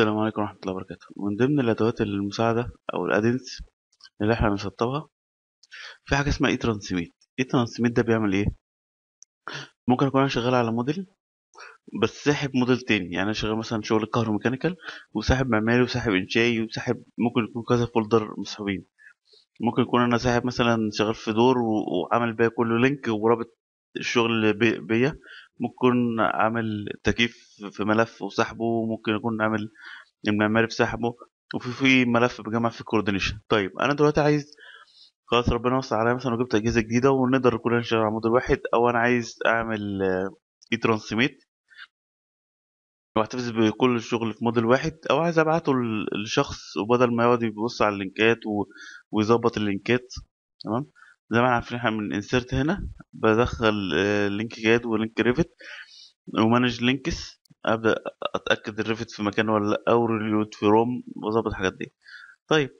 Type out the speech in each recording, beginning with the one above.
السلام عليكم ورحمة الله وبركاته من ضمن الأدوات المساعدة أو الأدنس اللي احنا بنسطبها في حاجة اسمها اي ترانسميت اي ترانسميت ده بيعمل ايه؟ ممكن أكون أنا شغال على موديل بس ساحب موديل تاني يعني أنا شغال مثلا شغل كهروميكانيكال وساحب معماري وساحب إنشائي وساحب ممكن يكون كذا فولدر مسحوبين ممكن يكون أنا ساحب مثلا شغال في دور وعامل بيا كله لينك ورابط الشغل بيا ممكن عامل تكييف في ملف وسحبه ممكن اكون عامل المعماري في سحبه وفي في ملف بجمع فيه كوردينيشن طيب انا دلوقتي عايز خلاص ربنا وصل عليا مثلا وجبت اجهزه جديده ونقدر كلنا نشتغل على موديل واحد او انا عايز اعمل اي آه، ترانسميت واحتفظ بكل الشغل في موديل واحد او عايز ابعته لشخص وبدل ما يقعد يبص على اللينكات ويظبط اللينكات تمام زي ما احنا عارفين احنا من انسرت هنا بدخل لينك جاد ولينك ريفت ومانج لينكس ابدا اتاكد الريفت في مكان ولا لا او ريلود في روم واظبط الحاجات دي طيب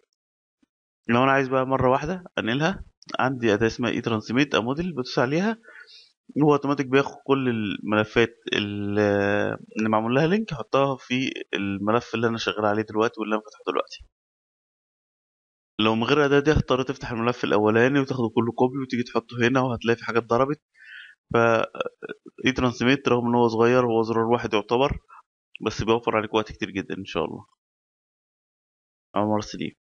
لو انا عايز بقى مره واحده انقلها عندي اداه اسمها اي ترانسميت او موديل بدوس عليها هو اوتوماتيك بياخد كل الملفات اللي معمول لها لينك يحطها في الملف اللي انا شغال عليه دلوقتي واللي انا فاتحه دلوقتي لو من غير أداة دي هتضطر تفتح الملف الأولاني وتاخده كله كوبي وتيجي تحطه هنا وهتلاقي في حاجات ضربت ف اي ترانسميت رغم ان هو صغير هو زرار واحد يعتبر بس بيوفر عليك وقت كتير جدا ان شاء الله عمر سليم